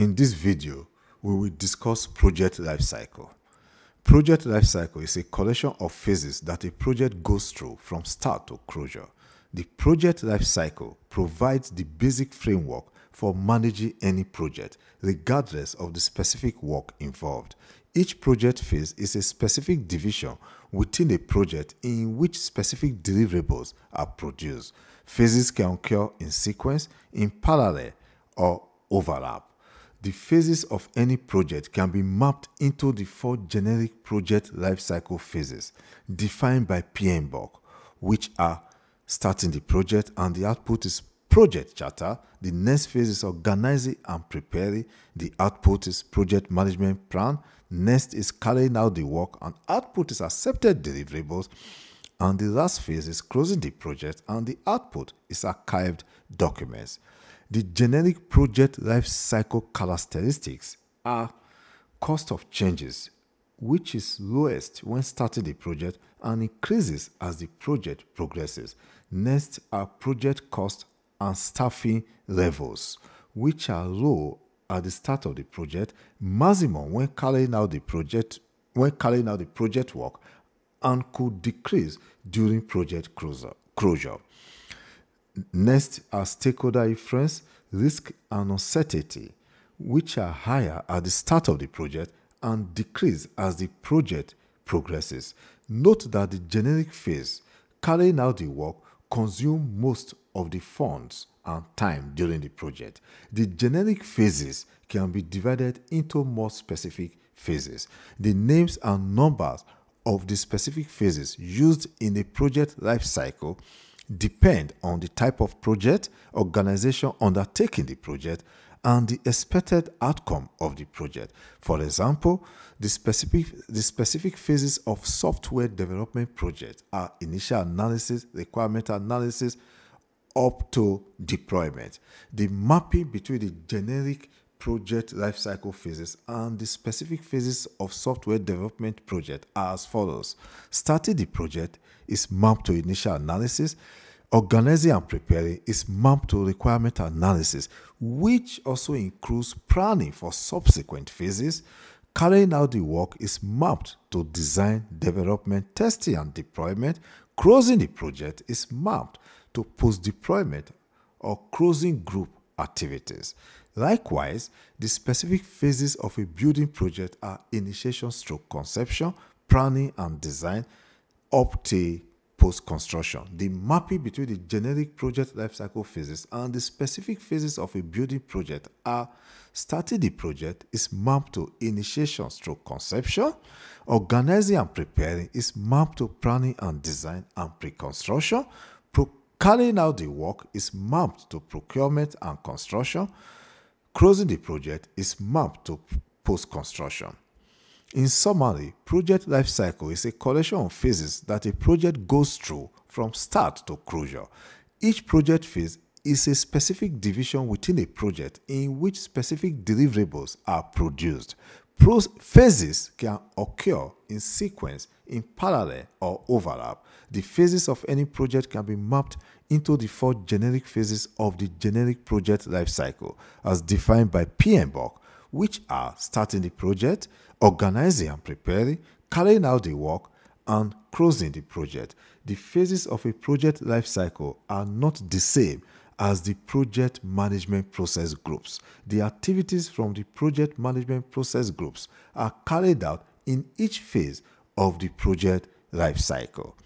In this video, we will discuss project lifecycle. Project lifecycle is a collection of phases that a project goes through from start to closure. The project lifecycle provides the basic framework for managing any project, regardless of the specific work involved. Each project phase is a specific division within a project in which specific deliverables are produced. Phases can occur in sequence, in parallel, or overlap the phases of any project can be mapped into the four generic project lifecycle phases defined by PMBOK, which are starting the project and the output is project charter. The next phase is organizing and preparing. The output is project management plan. Next is carrying out the work and output is accepted deliverables. And the last phase is closing the project and the output is archived documents. The generic project life cycle characteristics are cost of changes, which is lowest when starting the project and increases as the project progresses. Next are project cost and staffing levels, which are low at the start of the project, maximum when carrying out the project when carrying out the project work, and could decrease during project closure. Next are stakeholder influence, risk, and uncertainty, which are higher at the start of the project and decrease as the project progresses. Note that the generic phase, carrying out the work, consumes most of the funds and time during the project. The generic phases can be divided into more specific phases. The names and numbers of the specific phases used in a project life cycle depend on the type of project, organization undertaking the project, and the expected outcome of the project. For example, the specific, the specific phases of software development project are initial analysis, requirement analysis, up to deployment. The mapping between the generic project lifecycle phases and the specific phases of software development project are as follows. Starting the project is mapped to initial analysis. Organizing and preparing is mapped to requirement analysis, which also includes planning for subsequent phases. Carrying out the work is mapped to design, development, testing, and deployment. Closing the project is mapped to post deployment or closing group activities. Likewise, the specific phases of a building project are initiation stroke conception, planning and design up to post construction. The mapping between the generic project lifecycle phases and the specific phases of a building project are starting the project is mapped to initiation stroke conception, organizing and preparing is mapped to planning and design and pre construction, carrying out the work is mapped to procurement and construction. Closing the project is mapped to post-construction. In summary, project life cycle is a collection of phases that a project goes through from start to closure. Each project phase is a specific division within a project in which specific deliverables are produced phases can occur in sequence, in parallel, or overlap. The phases of any project can be mapped into the four generic phases of the generic project lifecycle, as defined by PMBOK, which are starting the project, organizing and preparing, carrying out the work, and closing the project. The phases of a project lifecycle are not the same as the project management process groups. The activities from the project management process groups are carried out in each phase of the project life cycle.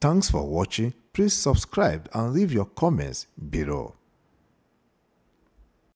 Thanks for watching. Please subscribe and leave your comments below.